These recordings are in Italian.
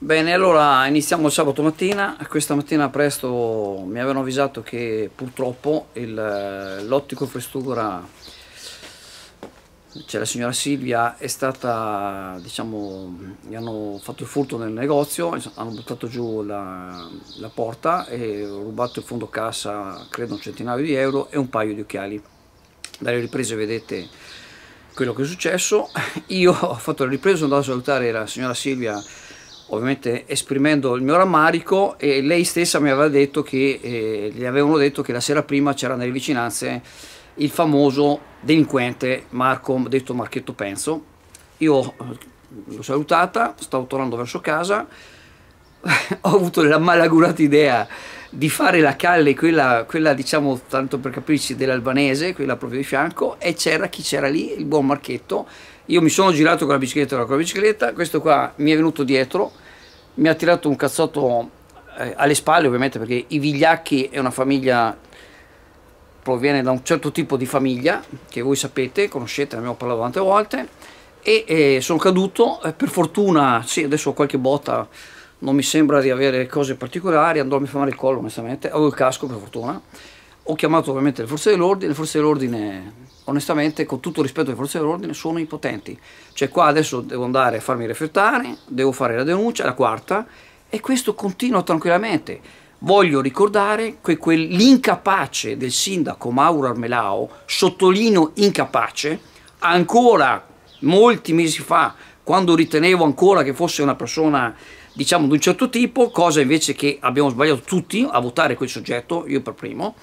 Bene, allora iniziamo sabato mattina, questa mattina presto mi avevano avvisato che purtroppo l'ottico frestura, cioè la signora Silvia, è stata, diciamo, gli hanno fatto il furto nel negozio, hanno buttato giù la, la porta e rubato il fondo cassa, credo un centinaio di euro e un paio di occhiali. Dalle riprese vedete quello che è successo, io ho fatto le riprese, sono andato a salutare la signora Silvia ovviamente esprimendo il mio rammarico e lei stessa mi aveva detto che eh, le avevano detto che la sera prima c'era nelle vicinanze il famoso delinquente Marco, detto Marchetto Penso. Io eh, l'ho salutata, stavo tornando verso casa, ho avuto la malagurata idea di fare la calle, quella, quella diciamo tanto per capirci dell'albanese, quella proprio di fianco, e c'era chi c'era lì, il buon Marchetto. Io mi sono girato con la bicicletta, con la bicicletta, questo qua mi è venuto dietro, mi ha tirato un cazzotto eh, alle spalle ovviamente perché i Vigliacchi è una famiglia proviene da un certo tipo di famiglia che voi sapete, conoscete, ne abbiamo parlato tante volte e eh, sono caduto, eh, per fortuna, sì adesso ho qualche botta non mi sembra di avere cose particolari, andò a mi fare il collo onestamente, avevo il casco per fortuna, ho chiamato ovviamente le forze dell'ordine, le forze dell'ordine onestamente con tutto rispetto alle forze dell'ordine sono impotenti, cioè qua adesso devo andare a farmi reflettare, devo fare la denuncia, la quarta, e questo continua tranquillamente. Voglio ricordare che quell'incapace del sindaco Mauro Armelao, sottolino incapace, ancora molti mesi fa, quando ritenevo ancora che fosse una persona diciamo di un certo tipo, cosa invece che abbiamo sbagliato tutti a votare quel soggetto, io per primo,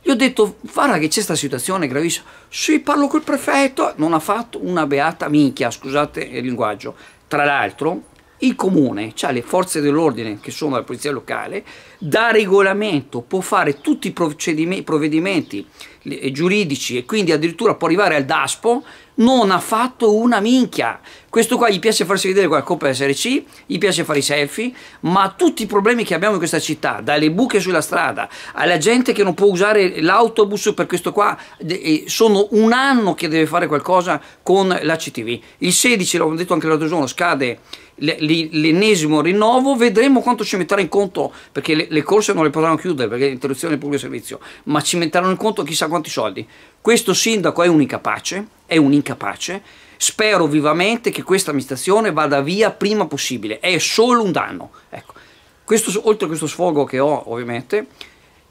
gli ho detto, guarda che c'è questa situazione gravissima, sì parlo col prefetto, non ha fatto una beata minchia, scusate il linguaggio. Tra l'altro il comune, cioè le forze dell'ordine che sono la polizia locale, da regolamento può fare tutti i provvedimenti eh, giuridici e quindi addirittura può arrivare al DASPO, non ha fatto una minchia. Questo qua gli piace farsi vedere con la Coppa Serie gli piace fare i selfie, ma tutti i problemi che abbiamo in questa città, dalle buche sulla strada, alla gente che non può usare l'autobus per questo qua, eh, sono un anno che deve fare qualcosa con la CTV. Il 16, l'ho detto anche l'altro giorno, scade l'ennesimo rinnovo, vedremo quanto ci metterà in conto, perché le, corse non le potranno chiudere, perché è interruzione del pubblico servizio, ma ci metteranno in conto chissà quanto quanti soldi. Questo sindaco è un incapace, è un incapace, spero vivamente che questa amministrazione vada via prima possibile, è solo un danno. Ecco. Questo, oltre a questo sfogo che ho ovviamente,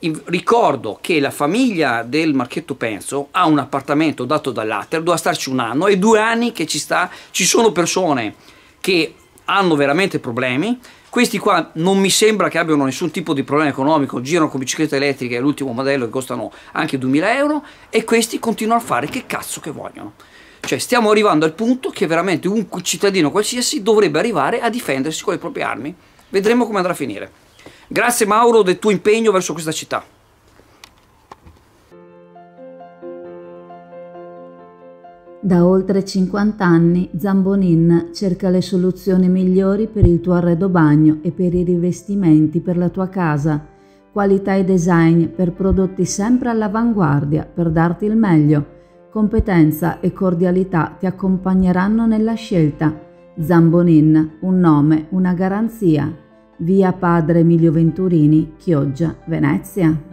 ricordo che la famiglia del Marchetto Penzo ha un appartamento dato dall'Ater, doveva starci un anno, e due anni che ci sta, ci sono persone che hanno veramente problemi, questi qua non mi sembra che abbiano nessun tipo di problema economico, girano con biciclette elettriche, è l'ultimo modello che costano anche 2000 euro e questi continuano a fare che cazzo che vogliono. Cioè stiamo arrivando al punto che veramente un cittadino qualsiasi dovrebbe arrivare a difendersi con le proprie armi. Vedremo come andrà a finire. Grazie Mauro del tuo impegno verso questa città. Da oltre 50 anni Zambonin cerca le soluzioni migliori per il tuo arredo bagno e per i rivestimenti per la tua casa. Qualità e design per prodotti sempre all'avanguardia per darti il meglio. Competenza e cordialità ti accompagneranno nella scelta. Zambonin, un nome, una garanzia. Via Padre Emilio Venturini, Chioggia, Venezia.